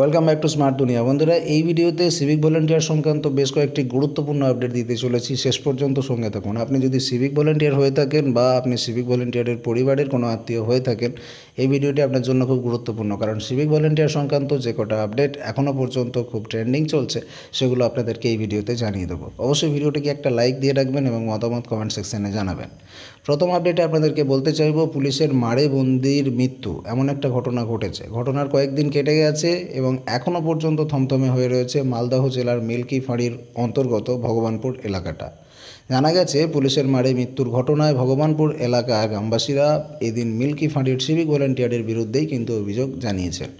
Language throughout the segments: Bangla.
ওয়েলকাম ব্যাক টু স্মার্ট দুনিয়া বন্ধুরা এই ভিডিওতে সিভিক ভলেন্টিয়ার সংক্রান্ত বেশ কয়েকটি গুরুত্বপূর্ণ আপডেট দিতে চলেছি শেষ পর্যন্ত সঙ্গে থাকুন আপনি যদি সিভিক ভলেন্টিয়ার হয়ে থাকেন বা আপনি সিভিক ভলেন্টিয়ারের পরিবারের কোনো আত্মীয় হয়ে থাকেন এই ভিডিওটি আপনার জন্য খুব গুরুত্বপূর্ণ কারণ সিভিক ভলেন্টিয়ার সংক্রান্ত যে কটা আপডেট এখনও পর্যন্ত খুব ট্রেন্ডিং চলছে সেগুলো আপনাদেরকে এই ভিডিওতে জানিয়ে দেবো অবশ্যই ভিডিওটিকে একটা লাইক দিয়ে রাখবেন এবং মতামত কমেন্ট সেকশানে জানাবেন প্রথম আপডেটে আপনাদেরকে বলতে চাইব পুলিশের মারে বন্দির মৃত্যু এমন একটা ঘটনা ঘটেছে ঘটনার কয়েকদিন কেটে গেছে এবং এবং এখনও পর্যন্ত থমথমে হয়ে রয়েছে মালদহ জেলার মিল্কি ফাঁড়ির অন্তর্গত ভগবানপুর এলাকাটা জানা গেছে পুলিশের মারে মৃত্যুর ঘটনায় ভগবানপুর এলাকার গ্রামবাসীরা এদিন মিল্কি ফাঁড়ির সিভিক ভলেন্টিয়ারের বিরুদ্ধেই কিন্তু অভিযোগ জানিয়েছেন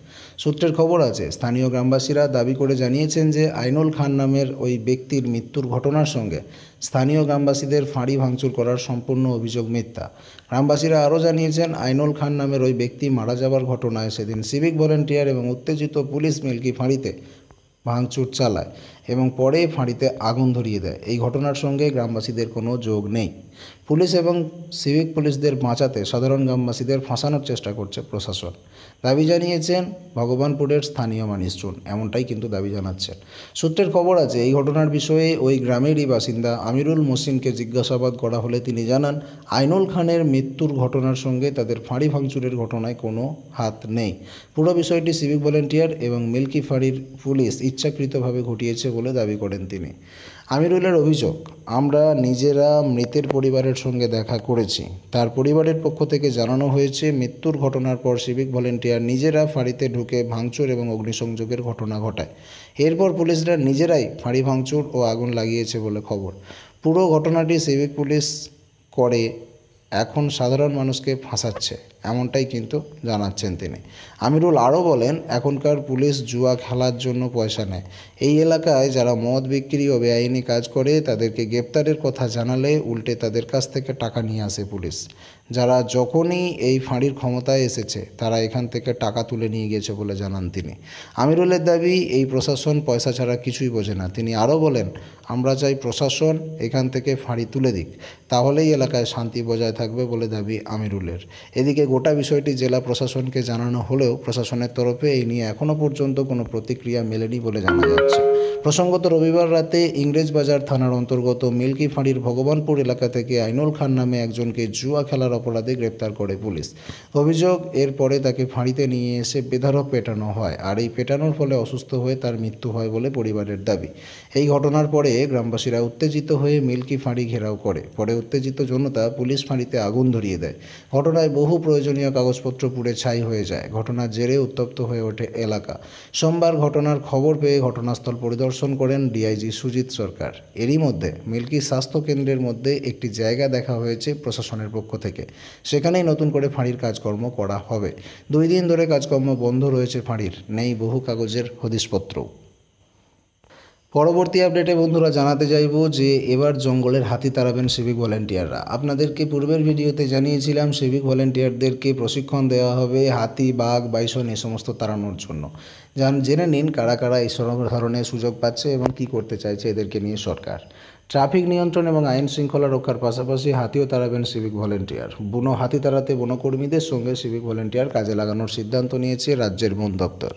সূত্রের খবর আছে স্থানীয় গ্রামবাসীরা দাবি করে জানিয়েছেন যে আইনুল খান নামের ওই ব্যক্তির মৃত্যুর ঘটনার সঙ্গে স্থানীয় গ্রামবাসীদের ফাঁড়ি ভাঙচুর করার সম্পূর্ণ অভিযোগ মিথ্যা গ্রামবাসীরা আরও জানিয়েছেন আইনুল খান নামের ওই ব্যক্তি মারা যাওয়ার ঘটনায় সেদিন সিভিক ভলেন্টিয়ার এবং উত্তেজিত পুলিশ মিল্কি ফাঁড়িতে ভাঙচুর চালায় এবং পরে ফাঁড়িতে আগুন ধরিয়ে দেয় এই ঘটনার সঙ্গে গ্রামবাসীদের কোনো যোগ নেই পুলিশ এবং সিভিক পুলিশদের বাঁচাতে সাধারণ গ্রামবাসীদের ফাঁসানোর চেষ্টা করছে প্রশাসন দাবি জানিয়েছেন ভগবানপুরের স্থানীয় মানুষজন এমনটাই কিন্তু দাবি জানাচ্ছেন সূত্রের খবর আছে এই ঘটনার বিষয়ে ওই গ্রামেরই বাসিন্দা আমিরুল মোসিনকে জিজ্ঞাসাবাদ করা হলে তিনি জানান আইনুল খানের মৃত্যুর ঘটনার সঙ্গে তাদের ফাঁড়ি ভাঙচুরের ঘটনায় কোনো হাত নেই পুরো বিষয়টি সিভিক ভলেন্টিয়ার এবং মিল্কি ফাঁড়ির পুলিশ ইচ্ছাকৃতভাবে ঘটিয়েছে বলে দাবি করেন তিনি উল্লার অভিযোগ আমরা নিজেরা মৃতের পরিবারের সঙ্গে দেখা করেছি তার পরিবারের পক্ষ থেকে জানানো হয়েছে মৃত্যুর ঘটনার পর সিভিক ভলেন্টিয়ার নিজেরা ফাঁড়িতে ঢুকে ভাঙচুর এবং অগ্নিসংযোগের ঘটনা ঘটায় এরপর পুলিশরা নিজেরাই ফাঁড়ি ভাঙচুর ও আগুন লাগিয়েছে বলে খবর পুরো ঘটনাটি সিভিক পুলিশ করে এখন সাধারণ মানুষকে ফাঁসাচ্ছে এমনটাই কিন্তু জানাচ্ছেন তিনি আমিরুল আরও বলেন এখনকার পুলিশ জুয়া খেলার জন্য পয়সা নেয় এই এলাকায় যারা মদ বিক্রি ও বেআইনি কাজ করে তাদেরকে গ্রেপ্তারের কথা জানালে উল্টে তাদের কাছ থেকে টাকা নিয়ে আসে পুলিশ যারা যখনই এই ফাঁড়ির ক্ষমতায় এসেছে তারা এখান থেকে টাকা তুলে নিয়ে গেছে বলে জানান তিনি আমিরুলের দাবি এই প্রশাসন পয়সা ছাড়া কিছুই বোঝে না তিনি আরও বলেন আমরা চাই প্রশাসন এখান থেকে ফাঁড়ি তুলে দিক তাহলেই এলাকায় শান্তি বজায় থাকবে বলে দাবি আমিরুলের এদিকে গোটা বিষয়টি জেলা প্রশাসনকে জানানো হলেও প্রশাসনের তরফে এই নিয়ে এখনও পর্যন্ত কোনো প্রতিক্রিয়া মেলেনি বলে জানা যাচ্ছে প্রসঙ্গত রবিবার রাতে ইংরেজবাজার থানার অন্তর্গত মিল্কি ফাঁড়ির ভগবানপুর এলাকা থেকে আইনুল খান নামে একজনকে জুয়া খেলার অপরাধে গ্রেপ্তার করে পুলিশ অভিযোগ এরপরে তাকে ফাঁড়িতে নিয়ে এসে বেধারক পেটানো হয় আর এই পেটানোর ফলে অসুস্থ হয়ে তার মৃত্যু হয় বলে পরিবারের দাবি এই ঘটনার পরে গ্রামবাসীরা উত্তেজিত হয়ে মিল্কি ফাঁড়ি ঘেরাও করে পরে উত্তেজিত জনতা পুলিশ ফাঁড়িতে আগুন ধরিয়ে দেয় ঘটনায় বহু প্রয়োজনীয় কাগজপত্র পুড়ে ছাই হয়ে যায় ঘটনার জেরে উত্তপ্ত হয়ে ওঠে এলাকা সোমবার ঘটনার খবর পেয়ে ঘটনাস্থল পরিদর্শন করেন ডিআইজি সুজিত সরকার এরই মধ্যে মিল্কি স্বাস্থ্যকেন্দ্রের মধ্যে একটি জায়গা দেখা হয়েছে প্রশাসনের পক্ষ থেকে সেখানেই নতুন করে ফাঁড়ির কাজকর্ম করা হবে দুই দিন ধরে কাজকর্ম বন্ধ রয়েছে ফাঁড়ির নেই বহু কাগজের হদিসপত্র পরবর্তী আপডেটে বন্ধুরা জানাতে চাইব যে এবার জঙ্গলের হাতি তাড়াবেন সিভিক ভলেন্টিয়াররা আপনাদেরকে পূর্বের ভিডিওতে জানিয়েছিলাম সিভিক ভলেন্টিয়ারদেরকে প্রশিক্ষণ দেওয়া হবে হাতি বাঘ বাইসন এ সমস্ত তাড়ানোর জন্য জান জেনে নিন কারা কারা এই ধরনের সুযোগ পাচ্ছে এবং কি করতে চাইছে এদেরকে নিয়ে সরকার ট্রাফিক নিয়ন্ত্রণ এবং আইন শৃঙ্খলা রক্ষার পাশাপাশি হাতিও তাড়াবেন সিভিক ভলেন্টিয়ার বুনো হাতি তাড়াতে বনকর্মীদের সঙ্গে সিভিক ভলেন্টিয়ার কাজে লাগানোর সিদ্ধান্ত নিয়েছে রাজ্যের বন দপ্তর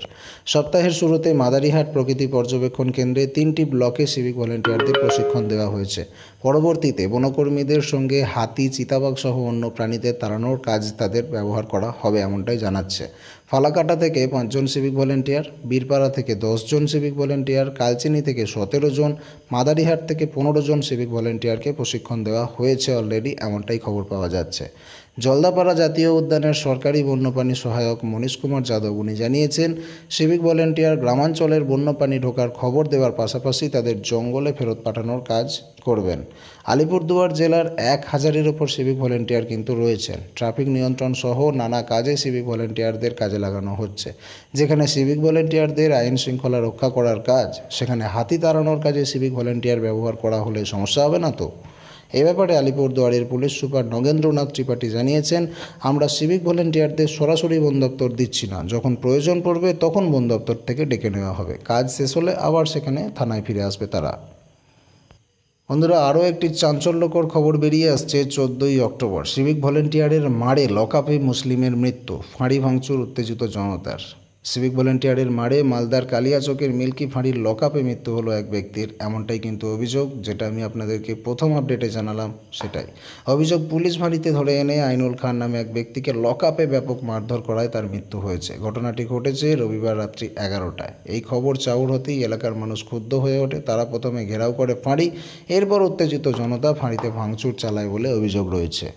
সপ্তাহের শুরুতে মাদারিহাট প্রকৃতি পর্যবেক্ষণ কেন্দ্রে তিনটি ব্লকে সিভিক ভলেন্টিয়ারদের প্রশিক্ষণ দেওয়া হয়েছে পরবর্তীতে বনকর্মীদের সঙ্গে হাতি চিতাবাঘ সহ অন্য প্রাণীদের তাড়ানোর কাজ তাদের ব্যবহার করা হবে এমনটাই জানাচ্ছে ফালাকাটা থেকে পাঁচজন সিভিক ভলেন্টিয়ার বীরপাড়া থেকে দশজন সিভিক ভলেন্টিয়ার কালচিনি থেকে সতেরো জন মাদারিহাট থেকে পনেরো জন সিভিক ভলেন্টিয়ারকে প্রশিক্ষণ দেওয়া হয়েছে অলরেডি এমনটাই খবর পাওয়া যাচ্ছে জলদাপাড়া জাতীয় উদ্যানের সরকারি বন্যপ্রাণী সহায়ক মনীষ কুমার যাদব উনি জানিয়েছেন সিভিক ভলেন্টিয়ার গ্রামাঞ্চলের বন্যপ্রাণী ঢোকার খবর দেওয়ার পাশাপাশি তাদের জঙ্গলে ফেরত পাঠানোর কাজ করবেন আলিপুরদুয়ার জেলার এক হাজারের ওপর সিভিক ভলেন্টিয়ার কিন্তু রয়েছেন ট্রাফিক নিয়ন্ত্রণ সহ নানা কাজে সিভিক ভলেন্টিয়ারদের কাজে লাগানো হচ্ছে যেখানে সিভিক ভলেন্টিয়ারদের আইন শৃঙ্খলা রক্ষা করার কাজ সেখানে হাতি তাড়ানোর কাজে সিভিক ভলেন্টিয়ার ব্যবহার করা হলে সমস্যা হবে না তো এ ব্যাপারে আলিপুরদুয়ারের পুলিশ সুপার নগেন্দ্রনাথ ত্রিপাঠী জানিয়েছেন আমরা সিভিক ভলেন্টিয়ারদের সরাসরি বন দপ্তর দিচ্ছি না যখন প্রয়োজন পড়বে তখন বন দপ্তর থেকে ডেকে নেওয়া হবে কাজ শেষ হলে আবার সেখানে থানায় ফিরে আসবে তারা বন্ধুরা আরও একটি চাঞ্চল্যকর খবর বেরিয়ে আসছে চোদ্দোই অক্টোবর সিভিক ভলেন্টিয়ারের মারে লকাপে মুসলিমের মৃত্যু ফাঁড়ি ভাঙচুর উত্তেজিত জনতার সিভিক ভলেন্টিয়ারের মারে মালদার কালিয়া চকের মিল্কি ফাঁড়ির লকআপে মৃত্যু হলো এক ব্যক্তির এমনটাই কিন্তু অভিযোগ যেটা আমি আপনাদেরকে প্রথম আপডেটে জানালাম সেটাই অভিযোগ পুলিশ ফাঁড়িতে ধরে এনে আইনুল খান নামে এক ব্যক্তিকে লকআপে ব্যাপক মারধর করায় তার মৃত্যু হয়েছে ঘটনাটি ঘটেছে রবিবার রাত্রি এগারোটায় এই খবর চাউর হতেই এলাকার মানুষ ক্ষুব্ধ হয়ে ওঠে তারা প্রথমে ঘেরাও করে ফাঁড়ি এরপর উত্তেজিত জনতা ফাঁড়িতে ভাঙচুর চালায় বলে অভিযোগ রয়েছে